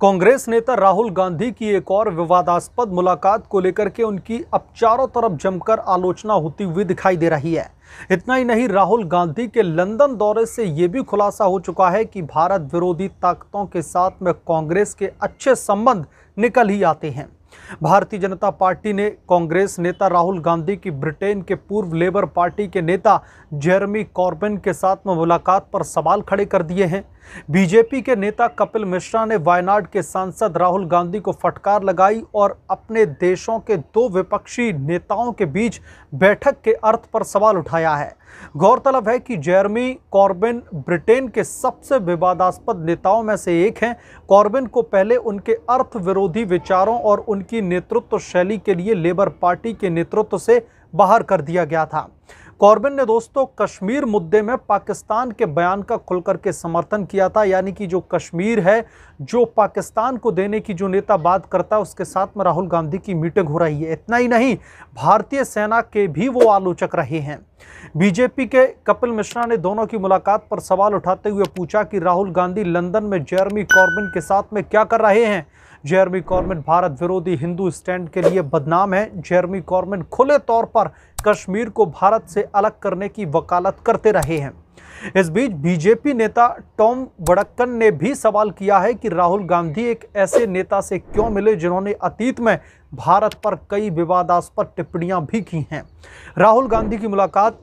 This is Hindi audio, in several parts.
कांग्रेस नेता राहुल गांधी की एक और विवादास्पद मुलाकात को लेकर के उनकी अब चारों तरफ जमकर आलोचना होती हुई दिखाई दे रही है इतना ही नहीं राहुल गांधी के लंदन दौरे से ये भी खुलासा हो चुका है कि भारत विरोधी ताकतों के साथ में कांग्रेस के अच्छे संबंध निकल ही आते हैं भारतीय जनता पार्टी ने कांग्रेस नेता राहुल गांधी की ब्रिटेन के पूर्व लेबर पार्टी के नेता जेरमी कॉर्बिन के साथ में मुलाकात पर सवाल खड़े कर दिए हैं बीजेपी के नेता कपिल मिश्रा ने वायनाड के सांसद राहुल गांधी को फटकार लगाई और अपने देशों के दो विपक्षी नेताओं के बीच बैठक के अर्थ पर सवाल उठाया है गौरतलब है कि जेरमी कॉर्बिन ब्रिटेन के सबसे विवादास्पद नेताओं में से एक हैं कॉर्बिन को पहले उनके अर्थ विरोधी विचारों और उन उनकी नेतृत्व शैली के लिए लेबर पार्टी के नेतृत्व से बाहर कर दिया गया था कॉर्बिन ने दोस्तों कश्मीर मुद्दे में पाकिस्तान के बयान का खुलकर के समर्थन किया था यानी कि जो कश्मीर है जो पाकिस्तान को देने की जो नेता बात करता है उसके साथ में राहुल गांधी की मीटिंग हो रही है इतना ही नहीं भारतीय सेना के भी वो आलोचक रहे हैं बीजेपी के कपिल मिश्रा ने दोनों की मुलाकात पर सवाल उठाते हुए पूछा कि राहुल गांधी लंदन में जेरमी कॉर्बिन के साथ में क्या कर रहे हैं जेरमी कॉर्मिन भारत विरोधी हिंदू स्टैंड के लिए बदनाम है जेरमी कॉर्मिन खुले तौर पर कश्मीर को भारत से अलग करने की वकालत करते रहे हैं इस बीच बीजेपी नेता टॉम वड़क्कन ने भी सवाल किया है कि राहुल गांधी एक ऐसे नेता से क्यों मिले जिन्होंने अतीत में भारत पर कई विवादास्पद टिप्पणियां भी की हैं राहुल गांधी की मुलाकात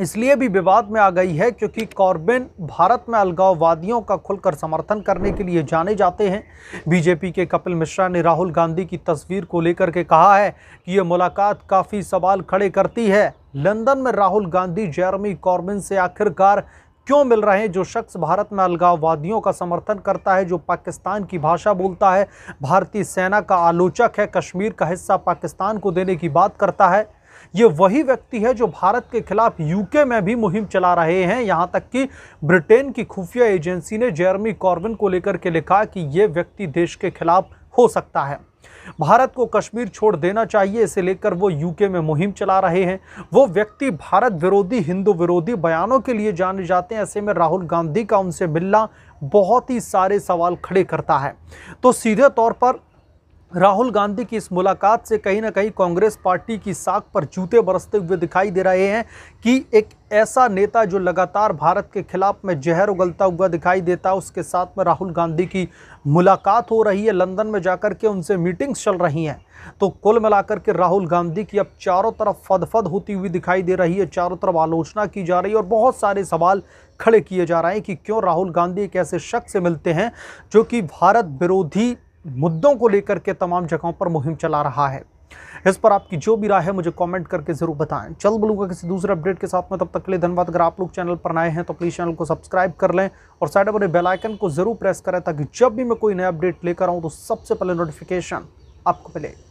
इसलिए भी विवाद में आ गई है क्योंकि कॉर्बिन भारत में अलगाववादियों का खुलकर समर्थन करने के लिए जाने जाते हैं बीजेपी के कपिल मिश्रा ने राहुल गांधी की तस्वीर को लेकर के कहा है कि ये मुलाकात काफ़ी सवाल खड़े करती है लंदन में राहुल गांधी जेरमी कॉर्बिन से आखिरकार क्यों मिल रहे हैं जो शख्स भारत में अलगाववादियों का समर्थन करता है जो पाकिस्तान की भाषा बोलता है भारतीय सेना का आलोचक है कश्मीर का हिस्सा पाकिस्तान को देने की बात करता है ये वही व्यक्ति है जो भारत के खिलाफ यूके में भी मुहिम चला रहे हैं यहाँ तक कि ब्रिटेन की खुफिया एजेंसी ने जेरमी कॉर्बिन को लेकर के लिखा कि ये व्यक्ति देश के खिलाफ हो सकता है भारत को कश्मीर छोड़ देना चाहिए इसे लेकर वो यूके में मुहिम चला रहे हैं वो व्यक्ति भारत विरोधी हिंदू विरोधी बयानों के लिए जाने जाते हैं ऐसे में राहुल गांधी का उनसे मिलना बहुत ही सारे सवाल खड़े करता है तो सीधे तौर पर राहुल गांधी की इस मुलाकात से कहीं ना कहीं कांग्रेस पार्टी की साख पर जूते बरसते हुए दिखाई दे रहे हैं कि एक ऐसा नेता जो लगातार भारत के खिलाफ में जहर उगलता हुआ दिखाई देता है उसके साथ में राहुल गांधी की मुलाकात हो रही है लंदन में जाकर के उनसे मीटिंग्स चल रही हैं तो कुल मिलाकर के राहुल गांधी की अब चारों तरफ फदफद होती हुई दिखाई दे रही है चारों तरफ आलोचना की जा रही है और बहुत सारे सवाल खड़े किए जा रहे हैं कि क्यों राहुल गांधी एक ऐसे शख्स से मिलते हैं जो कि भारत विरोधी मुद्दों को लेकर के तमाम जगहों पर मुहिम चला रहा है इस पर आपकी जो भी राय है मुझे कमेंट करके जरूर बताएं चल बोलूंगा किसी दूसरे अपडेट के साथ में तब तक के लिए धन्यवाद अगर आप लोग चैनल पर नए हैं तो प्लीज़ चैनल को सब्सक्राइब कर लें और साइड अपने बेलाइकन को जरूर प्रेस करें ताकि जब भी मैं कोई नया अपडेट लेकर आऊँ तो सबसे पहले नोटिफिकेशन आपको मिले